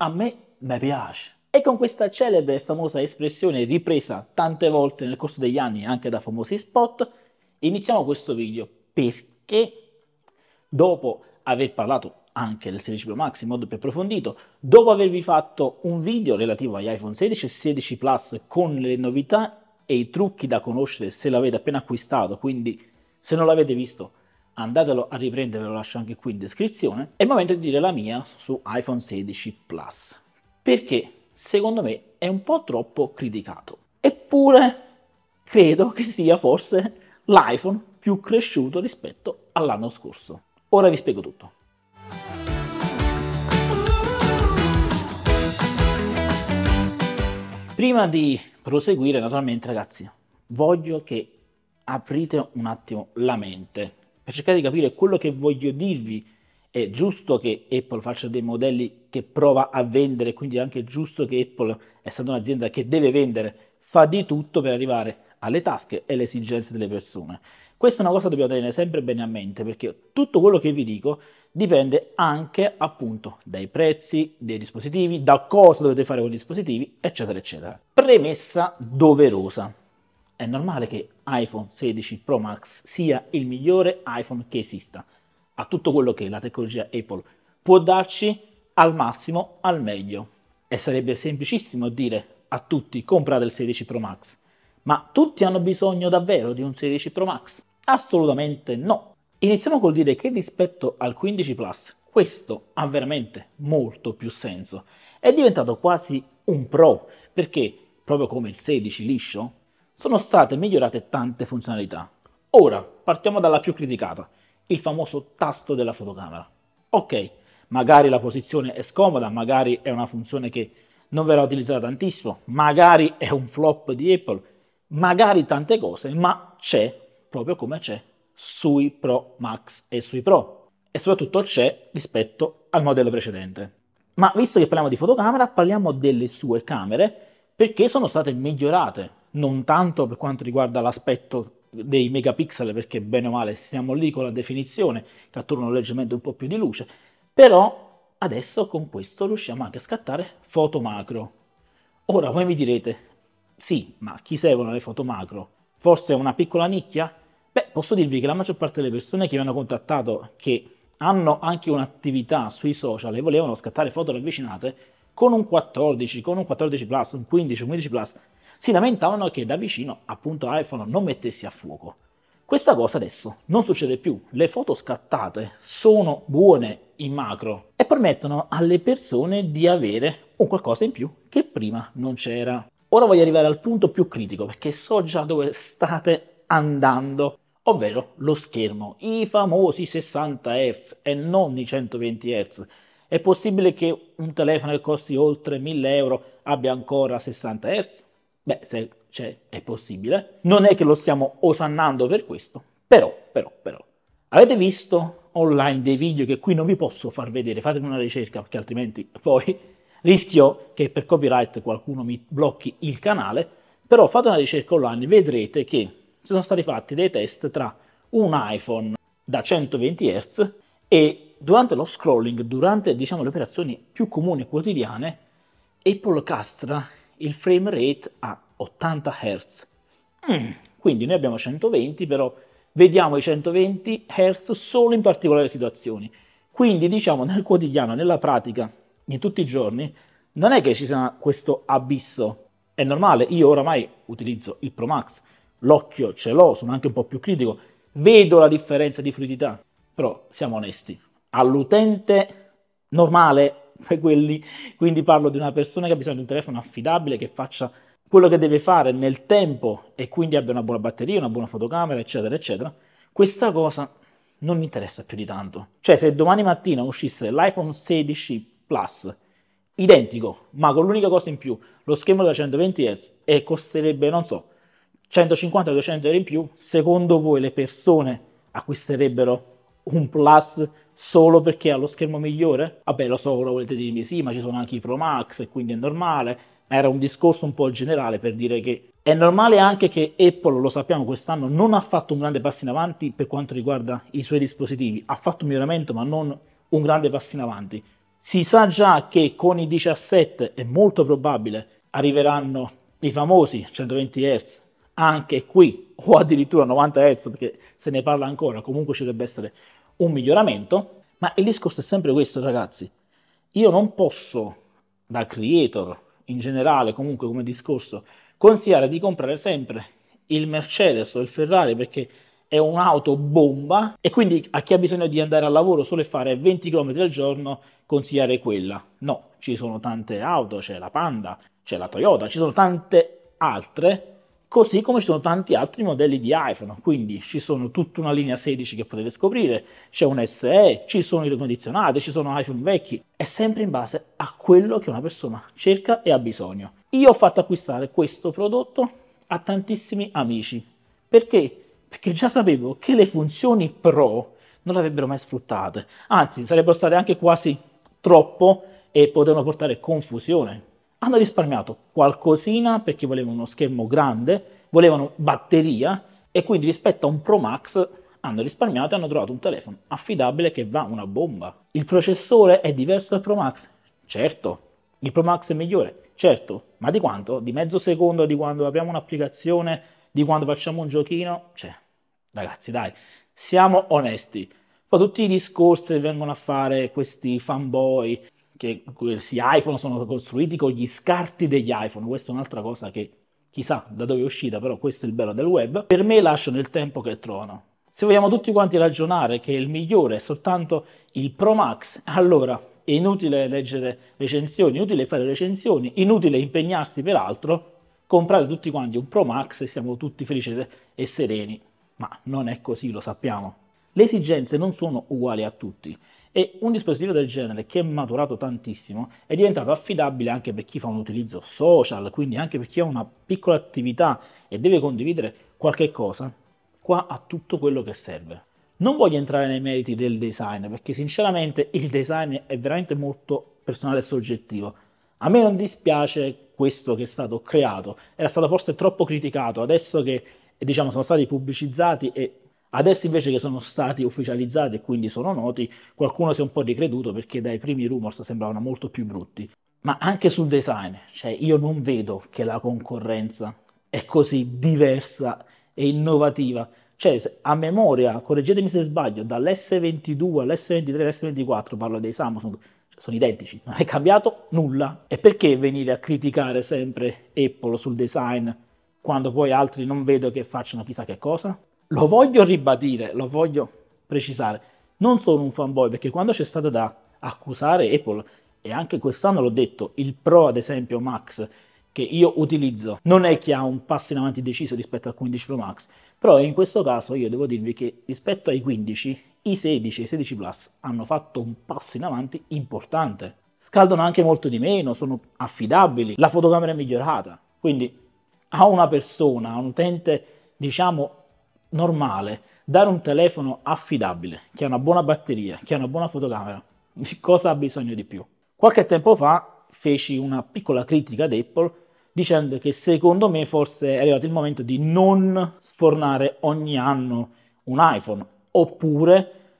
a me mi piace. E con questa celebre e famosa espressione ripresa tante volte nel corso degli anni anche da famosi spot, iniziamo questo video perché dopo aver parlato anche del 16 Pro Max in modo più approfondito, dopo avervi fatto un video relativo agli iPhone 16 e 16 Plus con le novità e i trucchi da conoscere se l'avete appena acquistato, quindi se non l'avete visto andatelo a riprendere, ve lo lascio anche qui in descrizione, è il momento di dire la mia su iPhone 16 Plus, perché secondo me è un po' troppo criticato. Eppure credo che sia forse l'iPhone più cresciuto rispetto all'anno scorso. Ora vi spiego tutto. Prima di proseguire, naturalmente ragazzi, voglio che aprite un attimo la mente per cercare di capire quello che voglio dirvi. È giusto che Apple faccia dei modelli che prova a vendere, quindi è anche giusto che Apple, essendo un'azienda che deve vendere, fa di tutto per arrivare alle tasche e alle esigenze delle persone. Questa è una cosa che dobbiamo tenere sempre bene a mente perché tutto quello che vi dico dipende anche appunto dai prezzi dei dispositivi, da cosa dovete fare con i dispositivi, eccetera, eccetera. Premessa doverosa è normale che iPhone 16 Pro Max sia il migliore iPhone che esista. A tutto quello che la tecnologia Apple può darci, al massimo, al meglio. E sarebbe semplicissimo dire a tutti comprate il 16 Pro Max. Ma tutti hanno bisogno davvero di un 16 Pro Max? Assolutamente no. Iniziamo col dire che rispetto al 15 Plus questo ha veramente molto più senso. È diventato quasi un Pro perché proprio come il 16 liscio sono state migliorate tante funzionalità. Ora, partiamo dalla più criticata, il famoso tasto della fotocamera. Ok, magari la posizione è scomoda, magari è una funzione che non verrà utilizzata tantissimo, magari è un flop di Apple, magari tante cose, ma c'è proprio come c'è sui Pro Max e sui Pro e soprattutto c'è rispetto al modello precedente. Ma visto che parliamo di fotocamera, parliamo delle sue camere perché sono state migliorate non tanto per quanto riguarda l'aspetto dei megapixel, perché bene o male siamo lì con la definizione, catturano leggermente un po' più di luce, però adesso con questo riusciamo anche a scattare foto macro. Ora voi mi direte, sì, ma chi servono le foto macro? Forse una piccola nicchia? Beh, posso dirvi che la maggior parte delle persone che mi hanno contattato, che hanno anche un'attività sui social e volevano scattare foto ravvicinate, con un 14, con un 14 plus, un 15, un 15 plus, si lamentavano che da vicino appunto l'iPhone non mettesse a fuoco. Questa cosa adesso non succede più, le foto scattate sono buone in macro e permettono alle persone di avere un qualcosa in più che prima non c'era. Ora voglio arrivare al punto più critico perché so già dove state andando, ovvero lo schermo, i famosi 60 Hz e non i 120 Hz. È possibile che un telefono che costi oltre 1000 euro abbia ancora 60 Hz? Beh, se c'è, cioè, è possibile. Non è che lo stiamo osannando per questo, però, però, però. Avete visto online dei video che qui non vi posso far vedere, fatemi una ricerca perché altrimenti poi rischio che per copyright qualcuno mi blocchi il canale, però fate una ricerca online, e vedrete che ci sono stati fatti dei test tra un iPhone da 120 Hz e durante lo scrolling, durante diciamo, le operazioni più comuni quotidiane, Apple castra il frame rate a 80 Hz. Mm, quindi noi abbiamo 120, però vediamo i 120 Hz solo in particolari situazioni. Quindi diciamo nel quotidiano, nella pratica, in tutti i giorni, non è che ci sia questo abisso. È normale, io oramai utilizzo il Pro Max, l'occhio ce l'ho, sono anche un po' più critico, vedo la differenza di fluidità, però siamo onesti, all'utente normale quelli, quindi parlo di una persona che ha bisogno di un telefono affidabile che faccia quello che deve fare nel tempo e quindi abbia una buona batteria, una buona fotocamera, eccetera, eccetera, questa cosa non mi interessa più di tanto. Cioè, se domani mattina uscisse l'iPhone 16 Plus, identico, ma con l'unica cosa in più, lo schermo da 120 Hz e costerebbe, non so, 150-200 euro in più, secondo voi le persone acquisterebbero un Plus solo perché ha lo schermo migliore? Vabbè, lo so, ora volete dirmi sì, ma ci sono anche i Pro Max e quindi è normale. Era un discorso un po' generale per dire che è normale anche che Apple, lo sappiamo, quest'anno non ha fatto un grande passo in avanti per quanto riguarda i suoi dispositivi. Ha fatto un miglioramento, ma non un grande passo in avanti. Si sa già che con i 17 è molto probabile arriveranno i famosi 120 Hz anche qui, o addirittura 90 Hz, perché se ne parla ancora, comunque ci dovrebbe essere un miglioramento, ma il discorso è sempre questo, ragazzi. Io non posso, da creator, in generale, comunque come discorso, consigliare di comprare sempre il Mercedes o il Ferrari perché è un'auto bomba e quindi a chi ha bisogno di andare al lavoro solo e fare 20 km al giorno consigliare quella. No, ci sono tante auto, c'è la Panda, c'è la Toyota, ci sono tante altre così come ci sono tanti altri modelli di iPhone, quindi ci sono tutta una linea 16 che potete scoprire, c'è un SE, ci sono i condizionati, ci sono iPhone vecchi, è sempre in base a quello che una persona cerca e ha bisogno. Io ho fatto acquistare questo prodotto a tantissimi amici, perché? Perché già sapevo che le funzioni Pro non le avrebbero mai sfruttate, anzi sarebbero state anche quasi troppo e potevano portare confusione hanno risparmiato qualcosina perché volevano uno schermo grande, volevano batteria e quindi rispetto a un Pro Max hanno risparmiato e hanno trovato un telefono affidabile che va una bomba. Il processore è diverso dal Pro Max? Certo. Il Pro Max è migliore? Certo. Ma di quanto? Di mezzo secondo di quando apriamo un'applicazione, di quando facciamo un giochino? Cioè, ragazzi, dai, siamo onesti. Poi tutti i discorsi che vengono a fare questi fanboy, che questi iPhone sono costruiti con gli scarti degli iPhone, questa è un'altra cosa che chissà da dove è uscita, però questo è il bello del web, per me lasciano il tempo che trovano. Se vogliamo tutti quanti ragionare che il migliore è soltanto il Pro Max, allora è inutile leggere recensioni, inutile fare recensioni, inutile impegnarsi per altro, comprate tutti quanti un Pro Max e siamo tutti felici e sereni. Ma non è così, lo sappiamo. Le esigenze non sono uguali a tutti. E un dispositivo del genere che è maturato tantissimo è diventato affidabile anche per chi fa un utilizzo social, quindi anche per chi ha una piccola attività e deve condividere qualche cosa. Qua ha tutto quello che serve. Non voglio entrare nei meriti del design perché sinceramente il design è veramente molto personale e soggettivo. A me non dispiace questo che è stato creato, era stato forse troppo criticato, adesso che diciamo, sono stati pubblicizzati e Adesso invece che sono stati ufficializzati e quindi sono noti, qualcuno si è un po' ricreduto perché dai primi rumors sembravano molto più brutti. Ma anche sul design, cioè io non vedo che la concorrenza è così diversa e innovativa. Cioè, a memoria, correggetemi se sbaglio, dall'S22 all'S23 all'S24, parlo dei Samsung, cioè sono identici, non è cambiato nulla. E perché venire a criticare sempre Apple sul design quando poi altri non vedo che facciano chissà che cosa? lo voglio ribadire, lo voglio precisare, non sono un fanboy perché quando c'è stato da accusare Apple, e anche quest'anno l'ho detto, il Pro ad esempio Max che io utilizzo non è che ha un passo in avanti deciso rispetto al 15 Pro Max, però in questo caso io devo dirvi che rispetto ai 15, i 16 e i 16 Plus hanno fatto un passo in avanti importante. Scaldano anche molto di meno, sono affidabili, la fotocamera è migliorata, quindi a una persona, a un utente diciamo normale, dare un telefono affidabile, che ha una buona batteria, che ha una buona fotocamera, cosa ha bisogno di più? Qualche tempo fa feci una piccola critica ad Apple dicendo che secondo me forse è arrivato il momento di non sfornare ogni anno un iPhone, oppure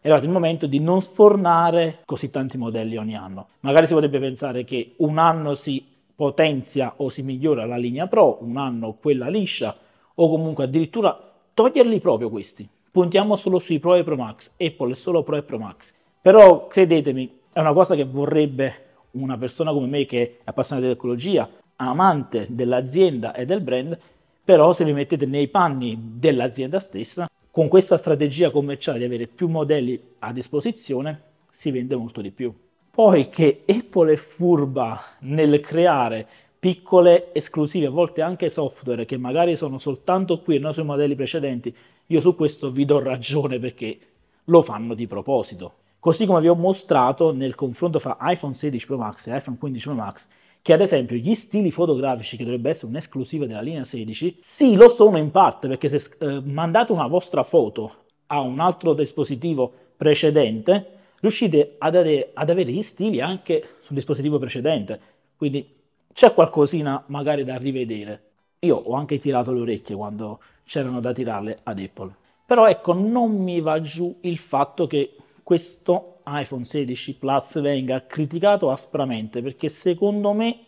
è arrivato il momento di non sfornare così tanti modelli ogni anno. Magari si potrebbe pensare che un anno si potenzia o si migliora la linea Pro, un anno quella liscia, o comunque addirittura toglierli proprio questi. Puntiamo solo sui Pro e Pro Max. Apple è solo Pro e Pro Max. Però credetemi, è una cosa che vorrebbe una persona come me che è appassionata di tecnologia, amante dell'azienda e del brand, però se vi mettete nei panni dell'azienda stessa, con questa strategia commerciale di avere più modelli a disposizione, si vende molto di più. Poi che Apple è furba nel creare piccole esclusive, a volte anche software che magari sono soltanto qui e non sui modelli precedenti, io su questo vi do ragione perché lo fanno di proposito. Così come vi ho mostrato nel confronto fra iPhone 16 Pro Max e iPhone 15 Pro Max, che ad esempio gli stili fotografici, che dovrebbe essere un'esclusiva della linea 16, sì lo sono in parte, perché se eh, mandate una vostra foto a un altro dispositivo precedente, riuscite ad avere, ad avere gli stili anche sul dispositivo precedente. Quindi c'è qualcosina magari da rivedere. Io ho anche tirato le orecchie quando c'erano da tirarle ad Apple. Però ecco, non mi va giù il fatto che questo iPhone 16 Plus venga criticato aspramente perché secondo me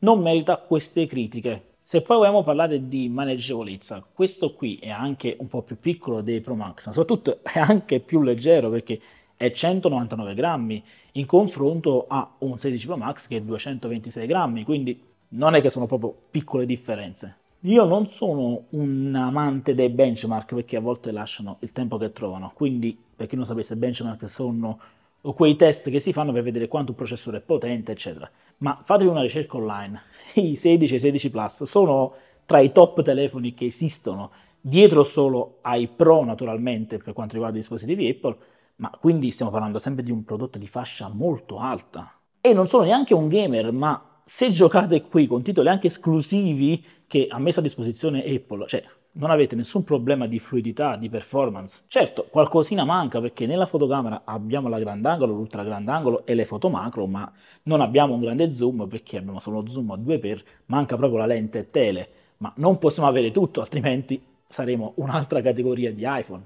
non merita queste critiche. Se poi vogliamo parlare di maneggevolezza, questo qui è anche un po' più piccolo dei Pro Max, ma soprattutto è anche più leggero perché è 199 grammi in confronto a un 16 Pro Max che è 226 grammi, quindi non è che sono proprio piccole differenze. Io non sono un amante dei benchmark perché a volte lasciano il tempo che trovano, quindi per chi non sapesse benchmark sono quei test che si fanno per vedere quanto un processore è potente, eccetera. Ma fatevi una ricerca online, i 16 e i 16 Plus sono tra i top telefoni che esistono, dietro solo ai Pro naturalmente per quanto riguarda i dispositivi Apple, ma quindi stiamo parlando sempre di un prodotto di fascia molto alta. E non sono neanche un gamer, ma se giocate qui con titoli anche esclusivi che ha messo a disposizione Apple, cioè non avete nessun problema di fluidità, di performance. Certo, qualcosina manca perché nella fotocamera abbiamo la grandangolo, l'ultra grandangolo e le foto macro, ma non abbiamo un grande zoom perché abbiamo solo zoom a 2x, manca proprio la lente tele, ma non possiamo avere tutto, altrimenti saremo un'altra categoria di iPhone.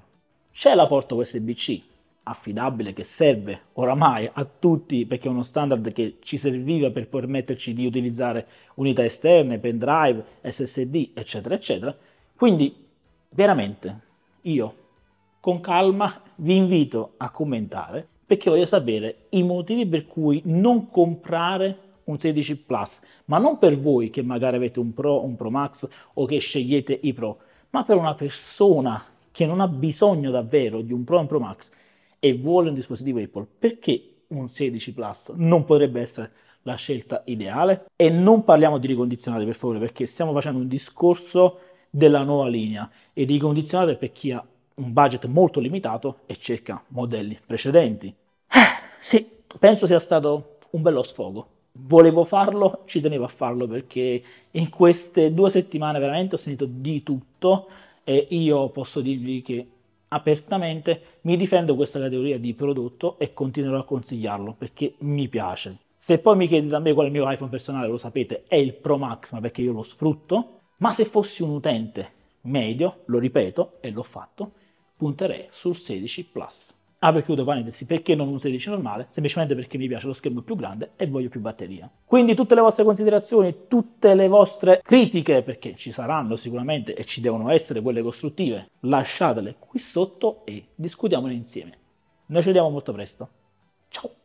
C'è la porta USB-C, affidabile che serve oramai a tutti perché è uno standard che ci serviva per permetterci di utilizzare unità esterne, pendrive, SSD, eccetera, eccetera. Quindi veramente io con calma vi invito a commentare perché voglio sapere i motivi per cui non comprare un 16 Plus, ma non per voi che magari avete un Pro, un Pro Max o che scegliete i Pro, ma per una persona che non ha bisogno davvero di un Pro e un Pro Max e vuole un dispositivo Apple, perché un 16 Plus non potrebbe essere la scelta ideale? E non parliamo di ricondizionate per favore, perché stiamo facendo un discorso della nuova linea e di ricondizionate per chi ha un budget molto limitato e cerca modelli precedenti. Eh, sì, penso sia stato un bello sfogo. Volevo farlo, ci tenevo a farlo perché in queste due settimane veramente ho sentito di tutto e io posso dirvi che apertamente mi difendo questa categoria di prodotto e continuerò a consigliarlo perché mi piace. Se poi mi chiedete da me qual è il mio iPhone personale, lo sapete, è il Pro Max, ma perché io lo sfrutto, ma se fossi un utente medio, lo ripeto e l'ho fatto, punterei sul 16 Plus apro e chiudo parentesi, perché non un 16 normale? Semplicemente perché mi piace lo schermo più grande e voglio più batteria. Quindi tutte le vostre considerazioni, tutte le vostre critiche, perché ci saranno sicuramente e ci devono essere quelle costruttive, lasciatele qui sotto e discutiamone insieme. Noi ci vediamo molto presto. Ciao!